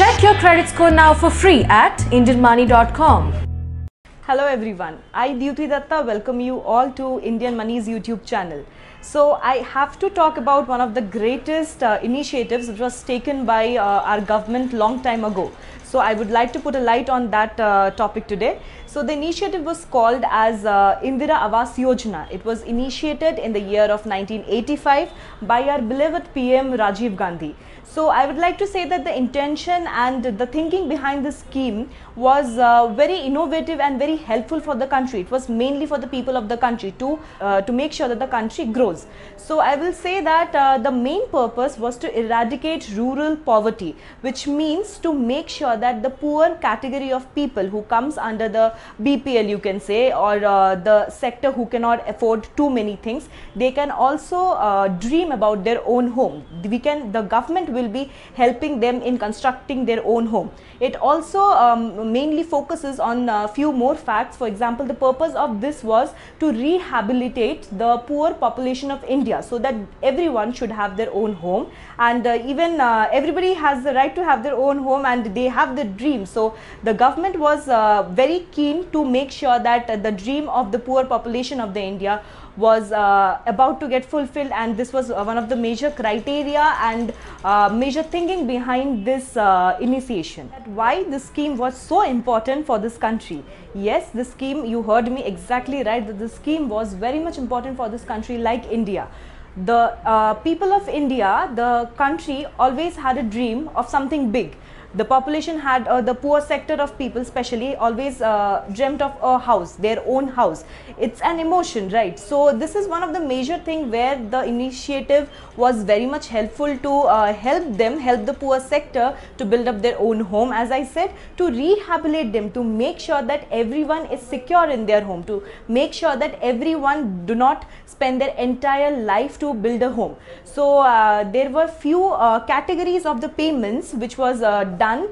Check your credit score now for free at indianmoney.com. Hello everyone, I Dyuti Datta welcome you all to Indian Money's YouTube channel. So I have to talk about one of the greatest uh, initiatives which was taken by uh, our government long time ago so I would like to put a light on that uh, topic today. So the initiative was called as uh, Indira Avas Yojana. It was initiated in the year of 1985 by our beloved PM Rajiv Gandhi. So I would like to say that the intention and the thinking behind this scheme was uh, very innovative and very helpful for the country. It was mainly for the people of the country to, uh, to make sure that the country grows. So I will say that uh, the main purpose was to eradicate rural poverty, which means to make sure that the poor category of people who comes under the BPL you can say or uh, the sector who cannot afford too many things, they can also uh, dream about their own home. We can, the government will be helping them in constructing their own home. It also um, mainly focuses on a uh, few more facts. For example, the purpose of this was to rehabilitate the poor population of India so that everyone should have their own home and uh, even uh, everybody has the right to have their own home and they have the dream. So the government was very keen to make sure that the dream of the poor population of the India was uh, about to get fulfilled and this was uh, one of the major criteria and uh, major thinking behind this initiation. Why this scheme was so important for this country. Yes, the scheme, you heard me exactly right, that the scheme was very much important for this country like India the uh, people of India, the country always had a dream of something big the population had uh, the poor sector of people especially always uh, dreamt of a house their own house it's an emotion right so this is one of the major thing where the initiative was very much helpful to uh, help them help the poor sector to build up their own home as i said to rehabilitate them to make sure that everyone is secure in their home to make sure that everyone do not spend their entire life to build a home so uh, there were few uh, categories of the payments which was uh, done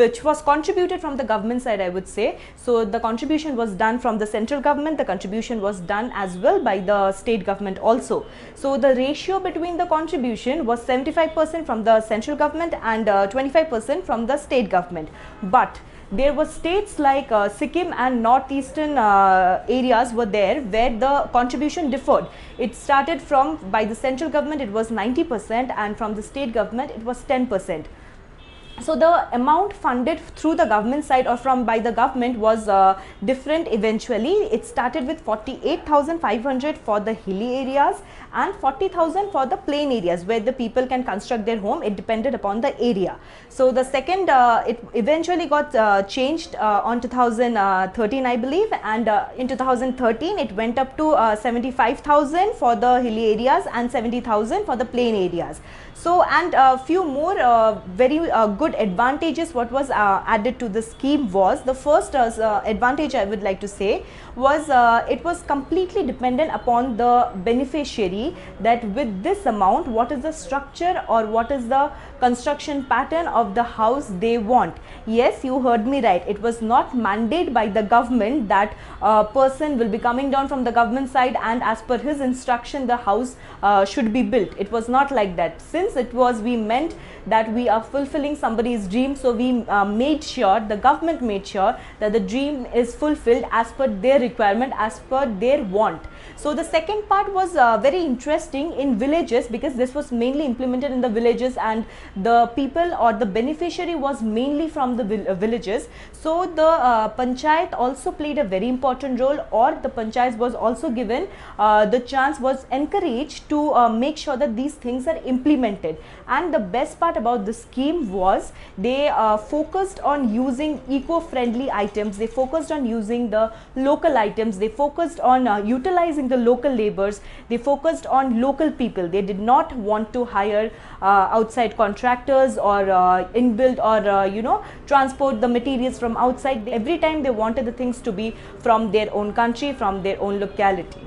which was contributed from the government side I would say. So the contribution was done from the central government, the contribution was done as well by the state government also. So the ratio between the contribution was 75% from the central government and 25% uh, from the state government. But there were states like uh, Sikkim and northeastern uh, areas were there where the contribution differed. It started from by the central government it was 90% and from the state government it was 10% so the amount funded through the government side or from by the government was uh, different eventually it started with 48500 for the hilly areas and 40000 for the plain areas where the people can construct their home it depended upon the area so the second uh, it eventually got uh, changed uh, on 2013 i believe and uh, in 2013 it went up to uh, 75000 for the hilly areas and 70000 for the plain areas so and a few more very good good advantages what was uh, added to the scheme was the first uh, uh, advantage I would like to say was uh, it was completely dependent upon the beneficiary that with this amount what is the structure or what is the construction pattern of the house they want. Yes you heard me right it was not mandated by the government that a uh, person will be coming down from the government side and as per his instruction the house uh, should be built. It was not like that since it was we meant that we are fulfilling some somebody's dream. So we uh, made sure, the government made sure that the dream is fulfilled as per their requirement, as per their want. So the second part was uh, very interesting in villages because this was mainly implemented in the villages and the people or the beneficiary was mainly from the vill uh, villages. So the uh, panchayat also played a very important role or the panchayat was also given uh, the chance was encouraged to uh, make sure that these things are implemented and the best part about the scheme was they uh, focused on using eco-friendly items they focused on using the local items they focused on uh, utilizing the local labors they focused on local people they did not want to hire uh, outside contractors or uh, inbuilt or uh, you know transport the materials from outside every time they wanted the things to be from their own country from their own locality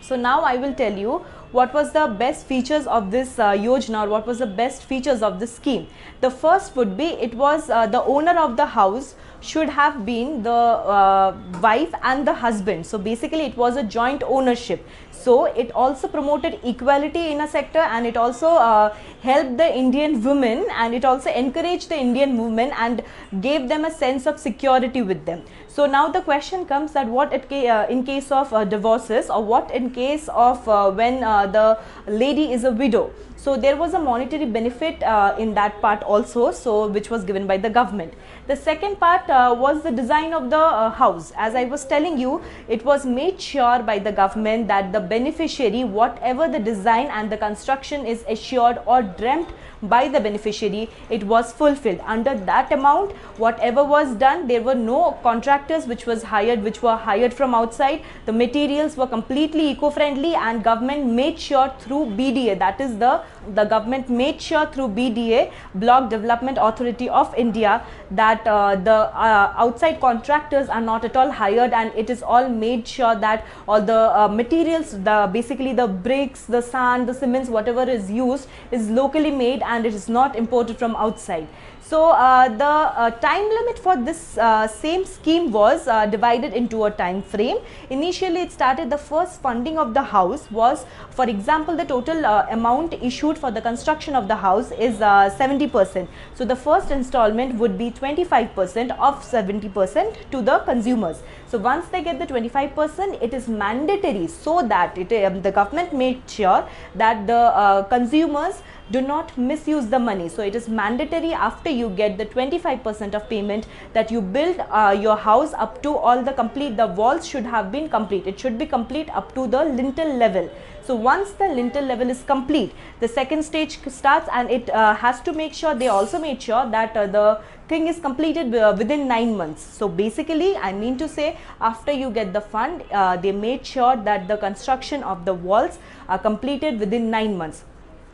so now I will tell you what was the best features of this uh, yojana or what was the best features of this scheme. The first would be it was uh, the owner of the house should have been the uh, wife and the husband. So basically it was a joint ownership. So it also promoted equality in a sector and it also uh, helped the Indian women and it also encouraged the Indian women and gave them a sense of security with them. So now the question comes that what it, uh, in case of uh, divorces or what in case of uh, when uh, the lady is a widow. So there was a monetary benefit uh, in that part also so which was given by the government. The second part uh, was the design of the house. As I was telling you it was made sure by the government that the beneficiary whatever the design and the construction is assured or dreamt by the beneficiary, it was fulfilled. Under that amount, whatever was done, there were no contractors which was hired, which were hired from outside. The materials were completely eco-friendly and government made sure through BDA, that is the the government made sure through BDA, Block Development Authority of India, that uh, the uh, outside contractors are not at all hired and it is all made sure that all the uh, materials, the basically the bricks, the sand, the cements, whatever is used is locally made and it is not imported from outside. So uh, the uh, time limit for this uh, same scheme was uh, divided into a time frame. Initially it started the first funding of the house was for example the total uh, amount issued for the construction of the house is 70%. Uh, so the first installment would be 25% of 70% to the consumers. So once they get the 25% it is mandatory so that it, um, the government made sure that the consumers do not misuse the money so it is mandatory after you get the 25% of payment that you build uh, your house up to all the complete the walls should have been complete it should be complete up to the lintel level so once the lintel level is complete the second stage starts and it uh, has to make sure they also made sure that uh, the thing is completed uh, within 9 months. So basically I mean to say after you get the fund uh, they made sure that the construction of the walls are completed within 9 months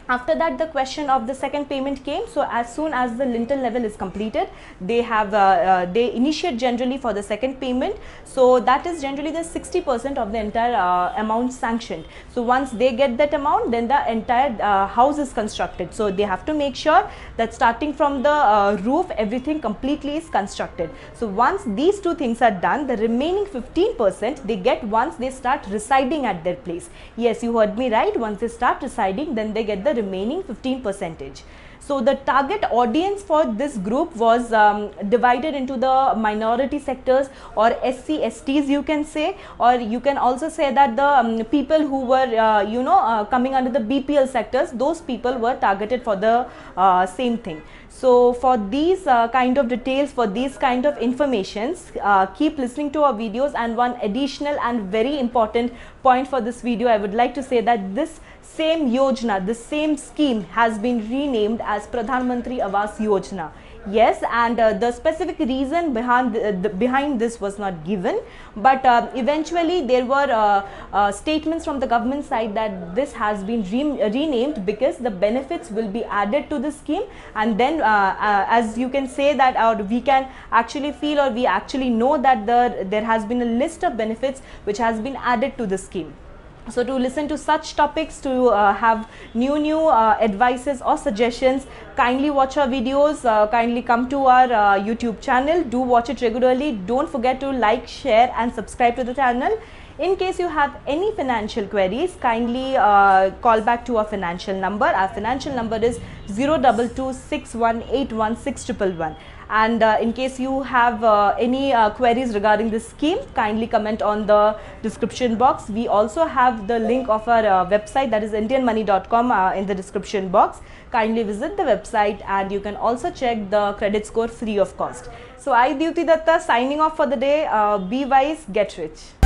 after that the question of the second payment came so as soon as the lintel level is completed they have uh, uh, they initiate generally for the second payment so that is generally the 60 percent of the entire uh, amount sanctioned so once they get that amount then the entire uh, house is constructed so they have to make sure that starting from the uh, roof everything completely is constructed so once these two things are done the remaining 15 percent they get once they start residing at their place yes you heard me right once they start residing then they get the the remaining 15 percentage. So the target audience for this group was um, divided into the minority sectors or SCSTs you can say or you can also say that the um, people who were uh, you know uh, coming under the BPL sectors those people were targeted for the uh, same thing. So for these uh, kind of details, for these kind of informations, uh, keep listening to our videos and one additional and very important point for this video, I would like to say that this same Yojana, this same scheme has been renamed as Pradhan Mantri Avas Yojana yes and uh, the specific reason behind the, the, behind this was not given but uh, eventually there were uh, uh, statements from the government side that this has been re renamed because the benefits will be added to the scheme and then uh, uh, as you can say that or we can actually feel or we actually know that the there has been a list of benefits which has been added to the scheme so to listen to such topics to uh, have new new uh, advices or suggestions kindly watch our videos uh, kindly come to our uh, youtube channel do watch it regularly don't forget to like share and subscribe to the channel in case you have any financial queries kindly uh, call back to our financial number our financial number is 0226181611 and uh, in case you have uh, any uh, queries regarding this scheme kindly comment on the description box we also have the link of our uh, website that is indianmoney.com uh, in the description box kindly visit the website and you can also check the credit score free of cost so i Dhyuti Datta signing off for the day uh, be wise get rich